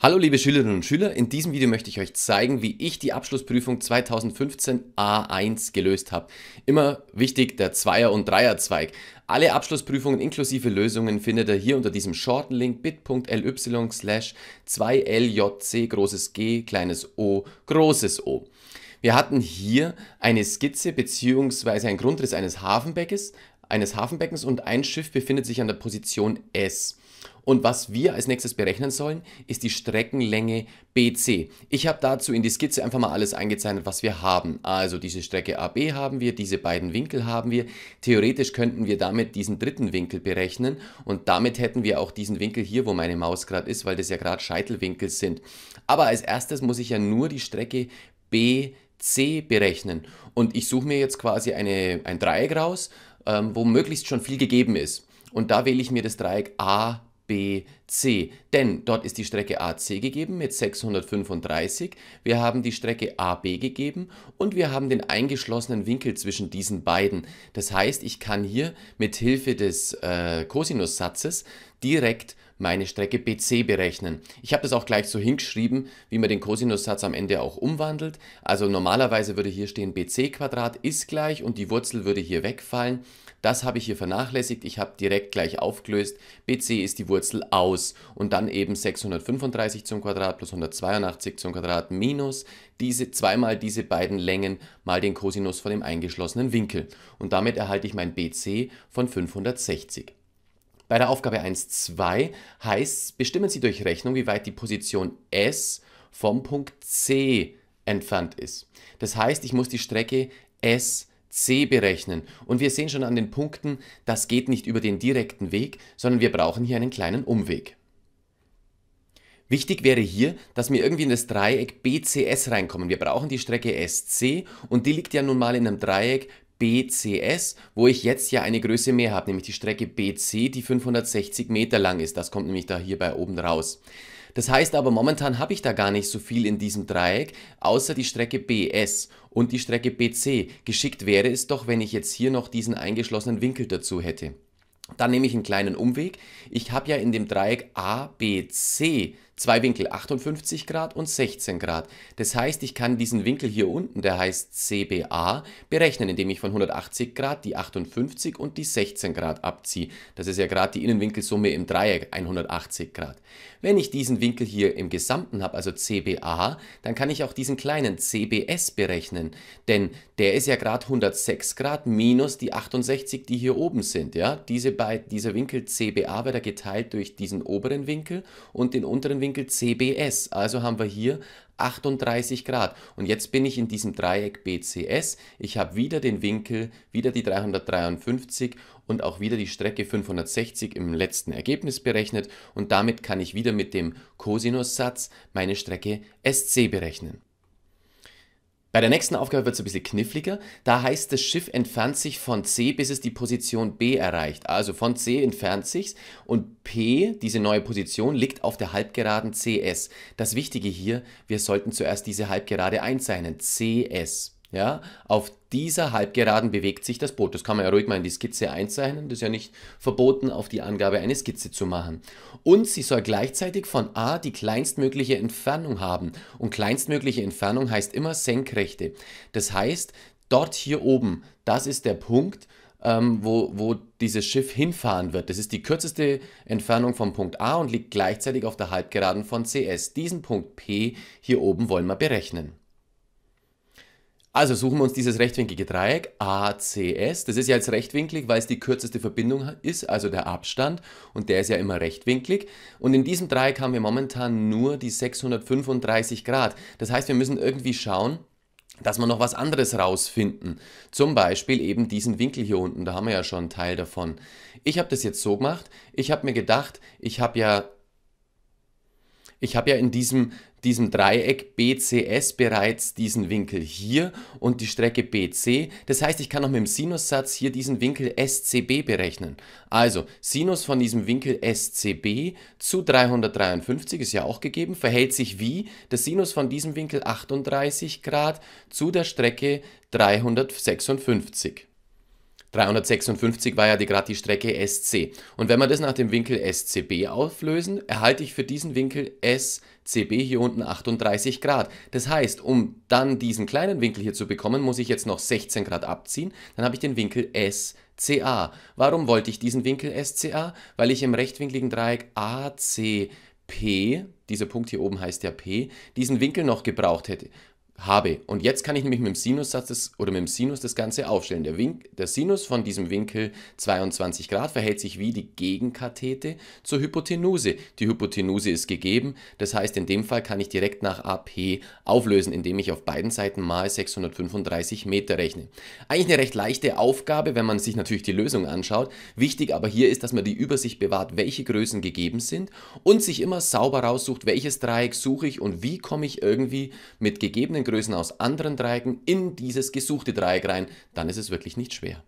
Hallo liebe Schülerinnen und Schüler, in diesem Video möchte ich euch zeigen, wie ich die Abschlussprüfung 2015 A1 gelöst habe. Immer wichtig der Zweier- und Dreierzweig. Alle Abschlussprüfungen inklusive Lösungen findet ihr hier unter diesem shorten Link bit.ly slash 2ljc großes G kleines O großes O. Wir hatten hier eine Skizze bzw. einen Grundriss eines Hafenbeckes, eines Hafenbeckens und ein Schiff befindet sich an der Position S. Und was wir als nächstes berechnen sollen, ist die Streckenlänge BC. Ich habe dazu in die Skizze einfach mal alles eingezeichnet, was wir haben. Also diese Strecke AB haben wir, diese beiden Winkel haben wir. Theoretisch könnten wir damit diesen dritten Winkel berechnen und damit hätten wir auch diesen Winkel hier, wo meine Maus gerade ist, weil das ja gerade Scheitelwinkel sind. Aber als erstes muss ich ja nur die Strecke BC berechnen. Und ich suche mir jetzt quasi eine, ein Dreieck raus, ähm, wo möglichst schon viel gegeben ist. Und da wähle ich mir das Dreieck A B, C. Denn dort ist die Strecke AC gegeben mit 635, wir haben die Strecke AB gegeben und wir haben den eingeschlossenen Winkel zwischen diesen beiden. Das heißt, ich kann hier mit Hilfe des äh, Cosinussatzes direkt meine Strecke BC berechnen. Ich habe das auch gleich so hingeschrieben, wie man den Kosinussatz am Ende auch umwandelt. Also normalerweise würde hier stehen BC Quadrat ist gleich und die Wurzel würde hier wegfallen. Das habe ich hier vernachlässigt. Ich habe direkt gleich aufgelöst. BC ist die Wurzel aus und dann eben 635 zum Quadrat plus 182 zum Quadrat minus diese zweimal diese beiden Längen mal den Kosinus von dem eingeschlossenen Winkel. Und damit erhalte ich mein BC von 560. Bei der Aufgabe 1.2 heißt es, bestimmen Sie durch Rechnung, wie weit die Position S vom Punkt C entfernt ist. Das heißt, ich muss die Strecke SC berechnen. Und wir sehen schon an den Punkten, das geht nicht über den direkten Weg, sondern wir brauchen hier einen kleinen Umweg. Wichtig wäre hier, dass wir irgendwie in das Dreieck BCS reinkommen. Wir brauchen die Strecke SC und die liegt ja nun mal in einem Dreieck BCS, wo ich jetzt ja eine Größe mehr habe, nämlich die Strecke BC, die 560 Meter lang ist. Das kommt nämlich da hierbei oben raus. Das heißt aber, momentan habe ich da gar nicht so viel in diesem Dreieck, außer die Strecke BS und die Strecke BC. Geschickt wäre es doch, wenn ich jetzt hier noch diesen eingeschlossenen Winkel dazu hätte. Dann nehme ich einen kleinen Umweg. Ich habe ja in dem Dreieck ABC zwei Winkel 58 Grad und 16 Grad. Das heißt, ich kann diesen Winkel hier unten, der heißt CBA, berechnen, indem ich von 180 Grad die 58 und die 16 Grad abziehe. Das ist ja gerade die Innenwinkelsumme im Dreieck 180 Grad. Wenn ich diesen Winkel hier im Gesamten habe, also CBA, dann kann ich auch diesen kleinen CBS berechnen, denn der ist ja gerade 106 Grad minus die 68, die hier oben sind. Ja? Diese bei, dieser Winkel CBA wird geteilt durch diesen oberen Winkel und den unteren Winkel Winkel CBS. Also haben wir hier 38 Grad. Und jetzt bin ich in diesem Dreieck BCS. Ich habe wieder den Winkel, wieder die 353 und auch wieder die Strecke 560 im letzten Ergebnis berechnet. Und damit kann ich wieder mit dem Cosinussatz meine Strecke SC berechnen. Bei der nächsten Aufgabe wird es ein bisschen kniffliger. Da heißt, das Schiff entfernt sich von C, bis es die Position B erreicht. Also von C entfernt sich's und P, diese neue Position, liegt auf der Halbgeraden CS. Das Wichtige hier, wir sollten zuerst diese Halbgerade einzeichnen. CS. Ja, auf dieser Halbgeraden bewegt sich das Boot. Das kann man ja ruhig mal in die Skizze einzeichnen. Das ist ja nicht verboten, auf die Angabe eine Skizze zu machen. Und sie soll gleichzeitig von A die kleinstmögliche Entfernung haben. Und kleinstmögliche Entfernung heißt immer Senkrechte. Das heißt, dort hier oben, das ist der Punkt, ähm, wo, wo dieses Schiff hinfahren wird. Das ist die kürzeste Entfernung vom Punkt A und liegt gleichzeitig auf der Halbgeraden von CS. Diesen Punkt P hier oben wollen wir berechnen. Also suchen wir uns dieses rechtwinklige Dreieck ACS. Das ist ja jetzt rechtwinklig, weil es die kürzeste Verbindung ist, also der Abstand. Und der ist ja immer rechtwinklig. Und in diesem Dreieck haben wir momentan nur die 635 Grad. Das heißt, wir müssen irgendwie schauen, dass wir noch was anderes rausfinden. Zum Beispiel eben diesen Winkel hier unten, da haben wir ja schon einen Teil davon. Ich habe das jetzt so gemacht, ich habe mir gedacht, ich habe ja ich habe ja in diesem, diesem Dreieck BCS bereits diesen Winkel hier und die Strecke BC. Das heißt, ich kann auch mit dem Sinussatz hier diesen Winkel SCB berechnen. Also Sinus von diesem Winkel SCB zu 353 ist ja auch gegeben, verhält sich wie der Sinus von diesem Winkel 38 Grad zu der Strecke 356. 356 war ja die, gerade die Strecke SC. Und wenn wir das nach dem Winkel SCB auflösen, erhalte ich für diesen Winkel SCB hier unten 38 Grad. Das heißt, um dann diesen kleinen Winkel hier zu bekommen, muss ich jetzt noch 16 Grad abziehen. Dann habe ich den Winkel SCA. Warum wollte ich diesen Winkel SCA? Weil ich im rechtwinkligen Dreieck ACP, dieser Punkt hier oben heißt ja P, diesen Winkel noch gebraucht hätte habe. Und jetzt kann ich nämlich mit dem Sinussatz des, oder mit dem Sinus das Ganze aufstellen. Der, Wink, der Sinus von diesem Winkel 22 Grad verhält sich wie die Gegenkathete zur Hypotenuse. Die Hypotenuse ist gegeben, das heißt in dem Fall kann ich direkt nach AP auflösen, indem ich auf beiden Seiten mal 635 Meter rechne. Eigentlich eine recht leichte Aufgabe, wenn man sich natürlich die Lösung anschaut. Wichtig aber hier ist, dass man die Übersicht bewahrt, welche Größen gegeben sind und sich immer sauber raussucht, welches Dreieck suche ich und wie komme ich irgendwie mit gegebenen Größen aus anderen Dreiecken in dieses gesuchte Dreieck rein, dann ist es wirklich nicht schwer.